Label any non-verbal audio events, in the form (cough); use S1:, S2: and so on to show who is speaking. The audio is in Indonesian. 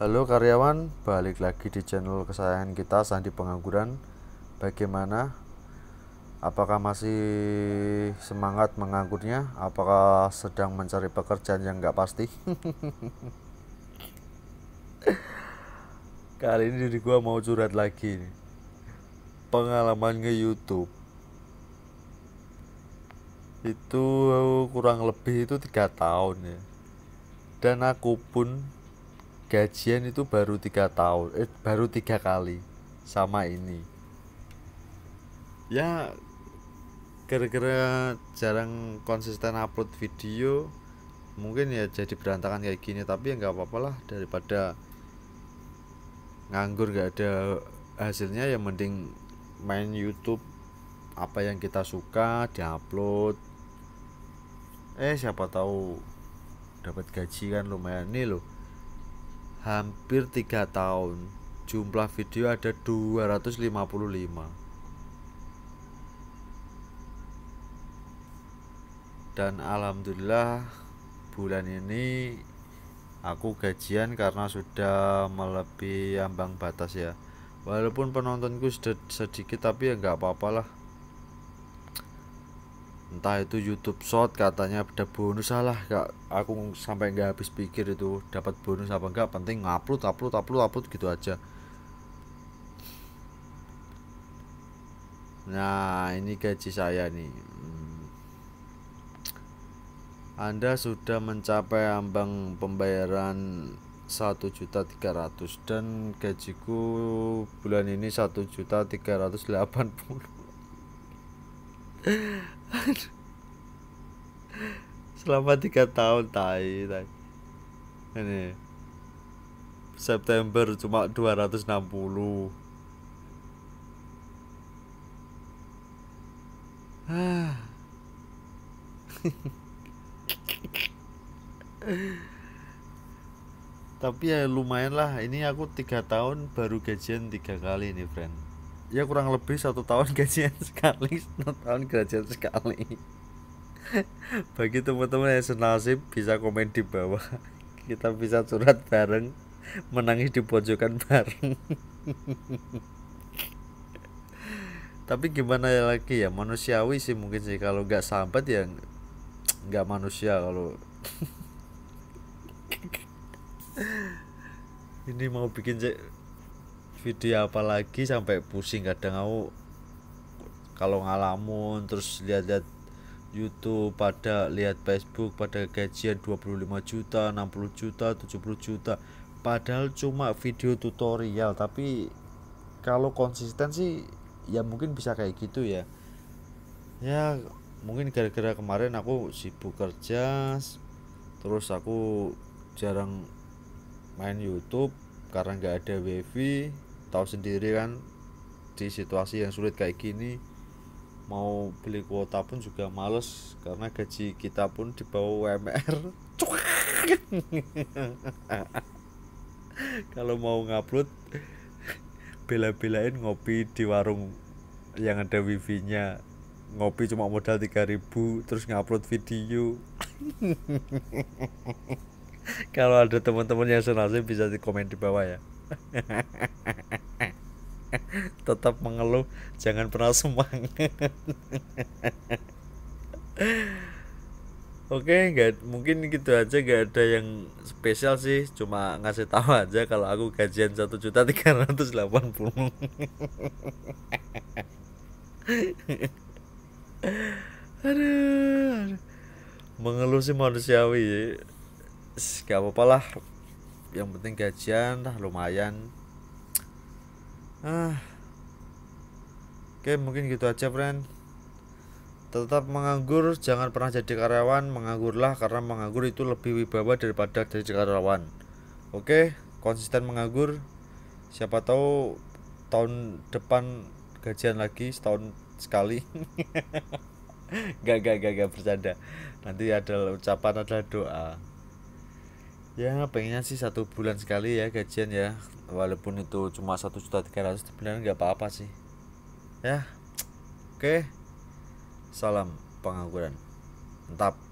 S1: Halo karyawan, balik lagi di channel kesayangan kita Sandi Pengangguran. Bagaimana? Apakah masih semangat menganggurnya? Apakah sedang mencari pekerjaan yang nggak pasti? (laughs) Kali ini diri gua mau curhat lagi nih. Pengalaman nge YouTube itu kurang lebih itu tiga tahun ya. Dan aku pun gajian itu baru tiga tahun eh, baru tiga kali sama ini ya gara-gara jarang konsisten upload video mungkin ya jadi berantakan kayak gini tapi ya nggak apa-apa lah daripada nganggur nggak ada hasilnya ya mending main YouTube apa yang kita suka diupload eh siapa tahu dapat gaji kan lumayan nih loh hampir 3 tahun jumlah video ada 255 dan alhamdulillah bulan ini aku gajian karena sudah melebihi ambang batas ya walaupun penontonku sedikit tapi ya nggak apa-apalah entah itu YouTube Short katanya ada bonus salah gak aku sampai nggak habis pikir itu dapat bonus apa enggak penting ngupload upload upload upload gitu aja nah ini gaji saya nih hmm. Anda sudah mencapai ambang pembayaran 1.300 dan gajiku bulan ini 1.380 selama tiga tahun tai, tai ini September cuma 260 (sighs) tapi ya lumayan lah ini aku tiga tahun baru gajian tiga kali nih friend ya kurang lebih satu tahun (laughs) gajian sekali satu tahun gajian sekali bagi teman-teman yang senasib bisa komen di bawah kita bisa curhat bareng menangis di pojokan bareng tapi gimana ya lagi ya manusiawi sih mungkin sih kalau nggak sampet ya nggak manusia kalau (laughs) ini mau bikin video apa lagi sampai pusing kadang aku kalau ngalamun terus lihat-lihat YouTube pada lihat Facebook pada gajian 25 juta 60 juta 70 juta padahal cuma video tutorial tapi kalau konsisten sih ya mungkin bisa kayak gitu ya ya mungkin gara-gara kemarin aku sibuk kerja terus aku jarang main YouTube karena nggak ada wifi tahu sendiri kan di situasi yang sulit kayak gini mau beli kuota pun juga males karena gaji kita pun di bawah UMR (laughs) kalau mau ngupload bela-belain ngopi di warung yang ada wifi nya ngopi cuma modal 3000 terus ngupload video (laughs) kalau ada teman-teman yang senasib bisa di komen di bawah ya (laughs) tetap mengeluh jangan pernah semangat (laughs) oke okay, nggak mungkin gitu aja nggak ada yang spesial sih cuma ngasih tahu aja kalau aku gajian satu juta tiga ratus delapan puluh (laughs) aduh mengeluh sih manusiawi gak apa-apa lah yang penting gajian lah lumayan ah oke mungkin gitu aja friend tetap menganggur jangan pernah jadi karyawan menganggurlah karena menganggur itu lebih wibawa daripada jadi karyawan oke konsisten menganggur siapa tahu tahun depan gajian lagi setahun sekali (laughs) gak gak gak gak bercanda nanti ada ucapan ada doa ya pengennya sih satu bulan sekali ya gajian ya walaupun itu cuma satu juta tiga ratus sebenarnya nggak apa-apa sih ya oke salam pengangguran mantap